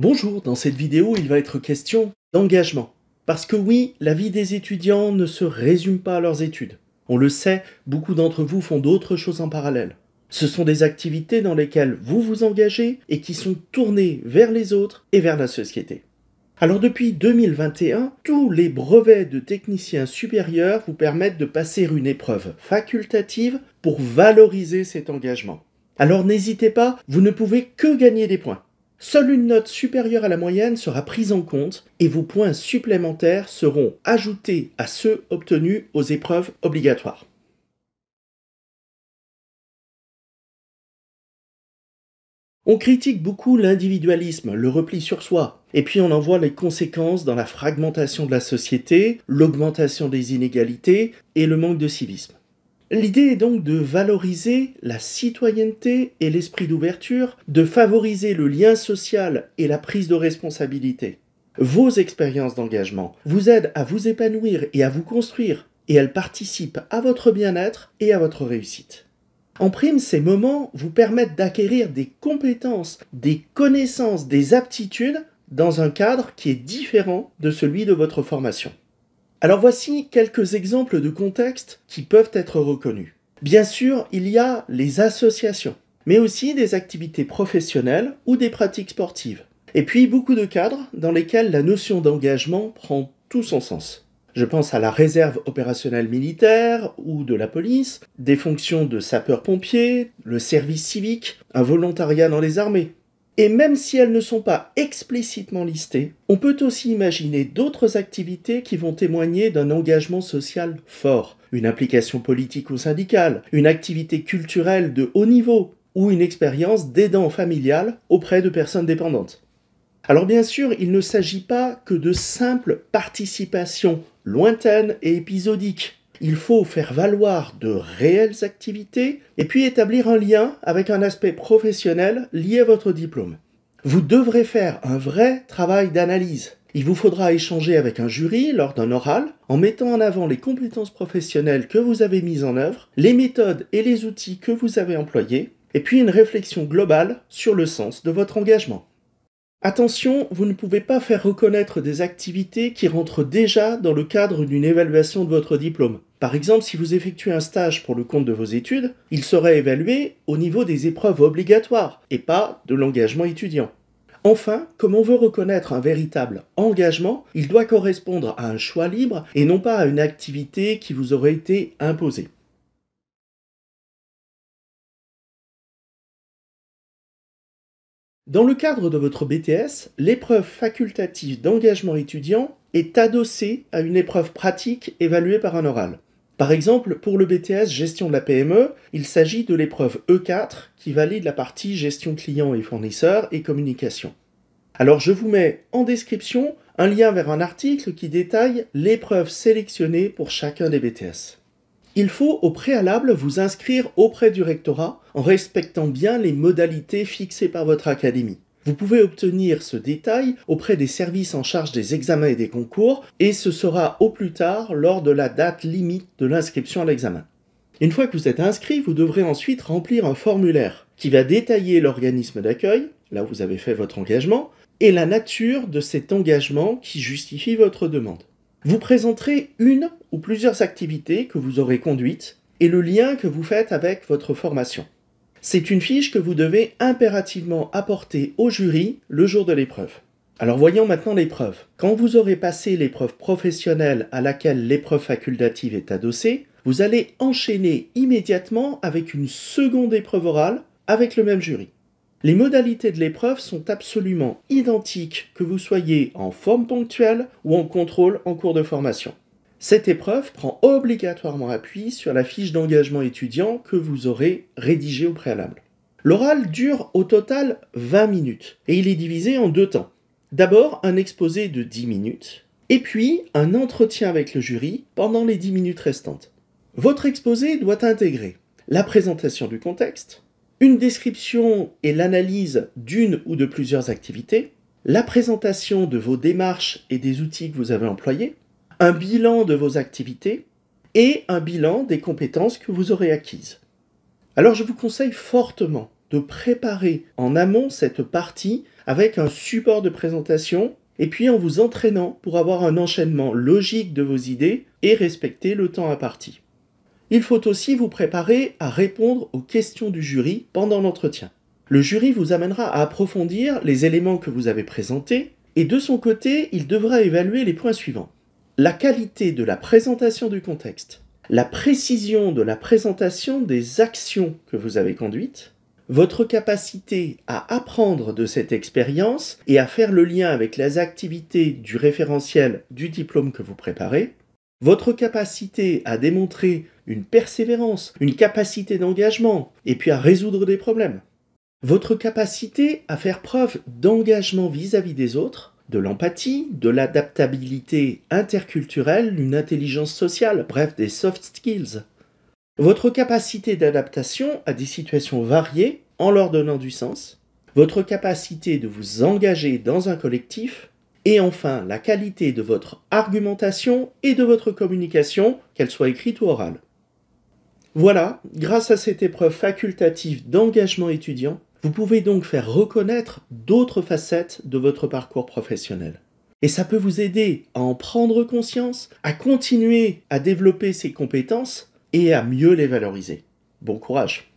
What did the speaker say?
Bonjour, dans cette vidéo, il va être question d'engagement. Parce que oui, la vie des étudiants ne se résume pas à leurs études. On le sait, beaucoup d'entre vous font d'autres choses en parallèle. Ce sont des activités dans lesquelles vous vous engagez et qui sont tournées vers les autres et vers la société. Alors depuis 2021, tous les brevets de technicien supérieur vous permettent de passer une épreuve facultative pour valoriser cet engagement. Alors n'hésitez pas, vous ne pouvez que gagner des points. Seule une note supérieure à la moyenne sera prise en compte et vos points supplémentaires seront ajoutés à ceux obtenus aux épreuves obligatoires. On critique beaucoup l'individualisme, le repli sur soi, et puis on en voit les conséquences dans la fragmentation de la société, l'augmentation des inégalités et le manque de civisme. L'idée est donc de valoriser la citoyenneté et l'esprit d'ouverture, de favoriser le lien social et la prise de responsabilité. Vos expériences d'engagement vous aident à vous épanouir et à vous construire, et elles participent à votre bien-être et à votre réussite. En prime, ces moments vous permettent d'acquérir des compétences, des connaissances, des aptitudes dans un cadre qui est différent de celui de votre formation. Alors voici quelques exemples de contextes qui peuvent être reconnus. Bien sûr, il y a les associations, mais aussi des activités professionnelles ou des pratiques sportives. Et puis beaucoup de cadres dans lesquels la notion d'engagement prend tout son sens. Je pense à la réserve opérationnelle militaire ou de la police, des fonctions de sapeur-pompier, le service civique, un volontariat dans les armées. Et même si elles ne sont pas explicitement listées, on peut aussi imaginer d'autres activités qui vont témoigner d'un engagement social fort, une implication politique ou syndicale, une activité culturelle de haut niveau, ou une expérience d'aidant familial auprès de personnes dépendantes. Alors bien sûr, il ne s'agit pas que de simples participations lointaines et épisodiques il faut faire valoir de réelles activités et puis établir un lien avec un aspect professionnel lié à votre diplôme. Vous devrez faire un vrai travail d'analyse. Il vous faudra échanger avec un jury lors d'un oral en mettant en avant les compétences professionnelles que vous avez mises en œuvre, les méthodes et les outils que vous avez employés, et puis une réflexion globale sur le sens de votre engagement. Attention, vous ne pouvez pas faire reconnaître des activités qui rentrent déjà dans le cadre d'une évaluation de votre diplôme. Par exemple, si vous effectuez un stage pour le compte de vos études, il serait évalué au niveau des épreuves obligatoires et pas de l'engagement étudiant. Enfin, comme on veut reconnaître un véritable engagement, il doit correspondre à un choix libre et non pas à une activité qui vous aurait été imposée. Dans le cadre de votre BTS, l'épreuve facultative d'engagement étudiant est adossée à une épreuve pratique évaluée par un oral. Par exemple, pour le BTS Gestion de la PME, il s'agit de l'épreuve E4 qui valide la partie gestion client et fournisseur et communication. Alors je vous mets en description un lien vers un article qui détaille l'épreuve sélectionnée pour chacun des BTS. Il faut au préalable vous inscrire auprès du rectorat en respectant bien les modalités fixées par votre académie. Vous pouvez obtenir ce détail auprès des services en charge des examens et des concours et ce sera au plus tard lors de la date limite de l'inscription à l'examen. Une fois que vous êtes inscrit, vous devrez ensuite remplir un formulaire qui va détailler l'organisme d'accueil, là où vous avez fait votre engagement, et la nature de cet engagement qui justifie votre demande. Vous présenterez une ou plusieurs activités que vous aurez conduites et le lien que vous faites avec votre formation. C'est une fiche que vous devez impérativement apporter au jury le jour de l'épreuve. Alors voyons maintenant l'épreuve. Quand vous aurez passé l'épreuve professionnelle à laquelle l'épreuve facultative est adossée, vous allez enchaîner immédiatement avec une seconde épreuve orale avec le même jury. Les modalités de l'épreuve sont absolument identiques que vous soyez en forme ponctuelle ou en contrôle en cours de formation. Cette épreuve prend obligatoirement appui sur la fiche d'engagement étudiant que vous aurez rédigée au préalable. L'oral dure au total 20 minutes et il est divisé en deux temps. D'abord un exposé de 10 minutes et puis un entretien avec le jury pendant les 10 minutes restantes. Votre exposé doit intégrer la présentation du contexte, une description et l'analyse d'une ou de plusieurs activités, la présentation de vos démarches et des outils que vous avez employés, un bilan de vos activités et un bilan des compétences que vous aurez acquises. Alors je vous conseille fortement de préparer en amont cette partie avec un support de présentation et puis en vous entraînant pour avoir un enchaînement logique de vos idées et respecter le temps imparti. Il faut aussi vous préparer à répondre aux questions du jury pendant l'entretien. Le jury vous amènera à approfondir les éléments que vous avez présentés et de son côté, il devra évaluer les points suivants la qualité de la présentation du contexte, la précision de la présentation des actions que vous avez conduites, votre capacité à apprendre de cette expérience et à faire le lien avec les activités du référentiel du diplôme que vous préparez, votre capacité à démontrer une persévérance, une capacité d'engagement, et puis à résoudre des problèmes, votre capacité à faire preuve d'engagement vis-à-vis des autres, de l'empathie, de l'adaptabilité interculturelle, une intelligence sociale, bref des soft skills. Votre capacité d'adaptation à des situations variées en leur donnant du sens, votre capacité de vous engager dans un collectif, et enfin la qualité de votre argumentation et de votre communication, qu'elle soit écrite ou orale. Voilà, grâce à cette épreuve facultative d'engagement étudiant, vous pouvez donc faire reconnaître d'autres facettes de votre parcours professionnel. Et ça peut vous aider à en prendre conscience, à continuer à développer ces compétences et à mieux les valoriser. Bon courage